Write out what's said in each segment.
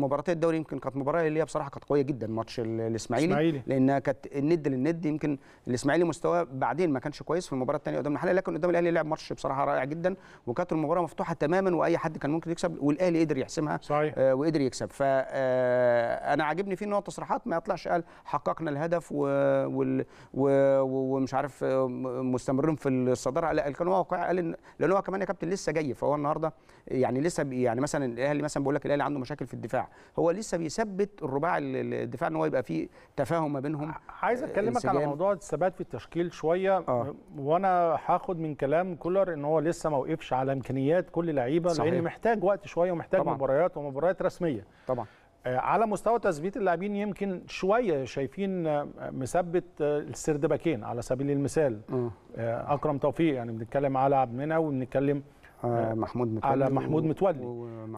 مباراتي الدوري يمكن كانت مباراه اللي هي بصراحه كانت قويه جدا ماتش الاسماعيلي لانها كانت الند للند يمكن الاسماعيلي مستواه بعدين ما كانش كويس في المباراه الثانيه قدام الحلقه لكن قدام الاهلي لعب ماتش بصراحه رائع جدا وكانت المباراه مفتوحه تماما واي حد كان ممكن يكسب والاهلي قدر يحسمها صحيح. آه وقدر يكسب فانا آه، عاجبني فيه ان هو تصريحات ما يطلعش قال حققنا الهدف و... وال... و... ومش عارف آه، مستمرين في الصداره لا كان واقع قال إن... لان هو كمان يا كابتن لسه جاي فهو النهارده يعني لسه يعني مثلا الاهلي مثلا بيقول لك الاهلي عنده مشاكل في الدفاع هو لسه بيثبت الرباع الدفاع ان هو يبقى فيه تفاهم ما بينهم عايز آه، اكلمك على موضوع الثبات في التشكيل شويه آه. وانا هاخد من كلام كولر ان هو لسه ما وقفش على امكانيات كل لعيبه لان محتاج وقت شويه ومحتاج طبعًا. مباريات ومباريات رسميه طبعا آه، على مستوى تثبيت اللاعبين يمكن شويه شايفين آه، مثبت السردباكين على سبيل المثال اكرم توفيق يعني بنتكلم على عبد المنعم وبنتكلم آه، آه، محمود متولي على محمود متولي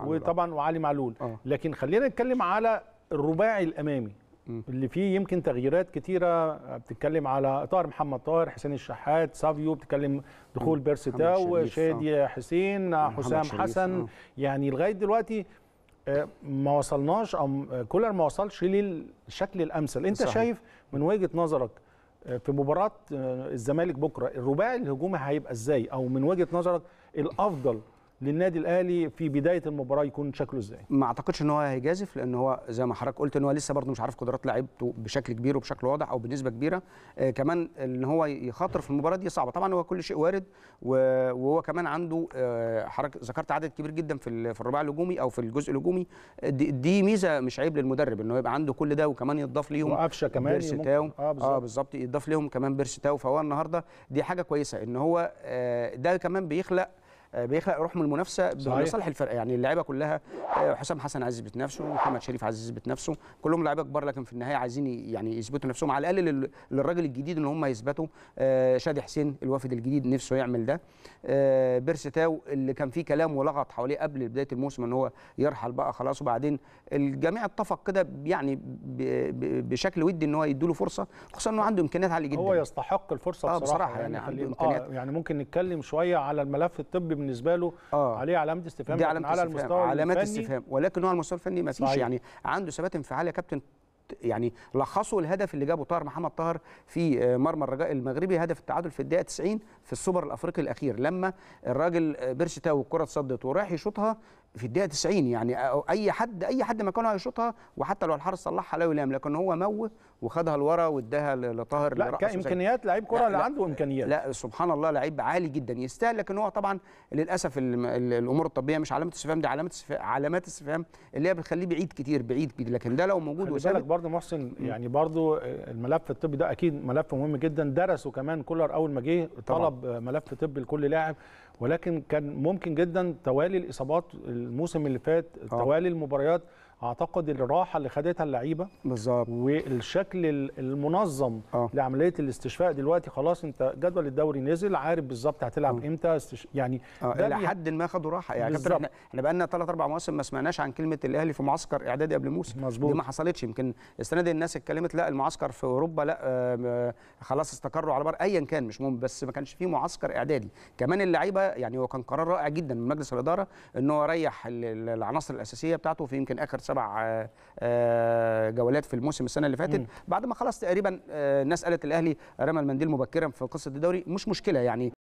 وطبعا وعلي معلول آه. لكن خلينا نتكلم على الرباعي الامامي م. اللي فيه يمكن تغييرات كثيره بتتكلم على طاهر محمد طاهر حسين الشحات سافيو بتتكلم دخول وشادي شادي آه. حسين حسام حسن آه. يعني لغايه دلوقتي ما وصلناش او كولر ما وصلش للشكل الامثل انت صحيح. شايف من وجهه نظرك آه، في مباراه آه، الزمالك بكره الرباعي الهجومي هيبقى ازاي او من وجهه نظرك الافضل للنادي الاهلي في بدايه المباراه يكون شكله ازاي؟ ما اعتقدش ان هو هيجازف لان هو زي ما حضرتك قلت ان هو لسه برضه مش عارف قدرات لعيبته بشكل كبير وبشكل واضح او بنسبه كبيره آه كمان ان هو يخاطر في المباراه دي صعبه طبعا هو كل شيء وارد وهو كمان عنده آه حضرتك ذكرت عدد كبير جدا في في الرباع الهجومي او في الجزء الهجومي دي, دي ميزه مش عيب للمدرب ان هو يبقى عنده كل ده وكمان يضاف ليهم وقفشه كمان بيرسيتاو اه بالظبط آه يضاف ليهم كمان بيرسيتاو فهو النهارده دي حاجه كويسه ان هو آه ده كمان بيخلق آه، بيخلق روح من المنافسه لصالح الفرقه يعني اللعيبه كلها آه، حسام حسن عزيز بنفسه محمد شريف عزيز بنفسه كلهم لعيبه كبار لكن في النهايه عايزين يعني يثبتوا نفسهم على الاقل للراجل الجديد ان هم يثبتوا آه، شادي حسين الوافد الجديد نفسه يعمل ده بيرستاو اللي كان فيه كلام ولغط حواليه قبل بدايه الموسم ان هو يرحل بقى خلاص وبعدين الجميع اتفق كده يعني بشكل ودي ان هو يديله فرصه خصوصا انه عنده امكانيات عاليه جدا هو يستحق الفرصه بصراحه, بصراحة يعني, يعني عنده امكانيات آه يعني ممكن نتكلم شويه على الملف الطبي بالنسبه له آه. عليه علامه استفهام دي علامه على المستوى علامات استفهام ولكن هو على المستوى الفني ما فيش يعني عنده ثبات انفعال يا كابتن يعني لخصوا الهدف اللي جابه طاهر محمد طاهر في آه، مرمى الرجاء المغربي هدف التعادل في الدقيقه 90 في السوبر الافريقي الاخير لما الراجل آه، بيرشتاو الكره اتصدت وراح يشوطها في الدقيقه 90 يعني اي حد اي حد مكانه هيشوطها وحتى لو الحارس صلحها لا يلام لكن هو موه وخدها لورا واداها لطاهر لا كامكانيات لعيب كره اللي عنده امكانيات لا سبحان الله لعيب عالي جدا يستاهل لكن هو طبعا للاسف الامور الطبيه مش علامه استفهام دي علامه علامات استفهام اللي هي بتخليه بعيد كتير بعيد كتير لكن ده لو موجود وسابق بالك برضه محسن يعني برضه الملف الطبي ده اكيد ملف مهم جدا درسه كمان كولر اول ما جه طلب ملف طبي لكل لاعب ولكن كان ممكن جدا توالي الاصابات الموسم اللي فات آه. توالي المباريات اعتقد الراحه اللي خدتها اللعيبه بالظبط والشكل المنظم أوه. لعمليه الاستشفاء دلوقتي خلاص انت جدول الدوري نزل عارف بالظبط هتلعب أوه. امتى استش... يعني آه، الى حد ما خدوا راحه يعني احنا احنا بقى لنا ثلاث اربع مواسم ما سمعناش عن كلمه الاهلي في معسكر اعدادي قبل موسم مظبوط دي ما حصلتش يمكن السنه دي الناس اتكلمت لا المعسكر في اوروبا لا آه خلاص استقروا على بر ايا كان مش مهم بس ما كانش في معسكر اعدادي كمان اللعيبه يعني هو كان قرار رائع جدا من مجلس الاداره ان هو يريح العناصر الاساسيه بتاعته في يمكن اخر سبع آه، آه، جولات في الموسم السنه اللي فاتت بعد ما خلاص تقريبا الناس آه، قالت الاهلي رمى المنديل مبكرا في قصه الدوري مش مشكله يعني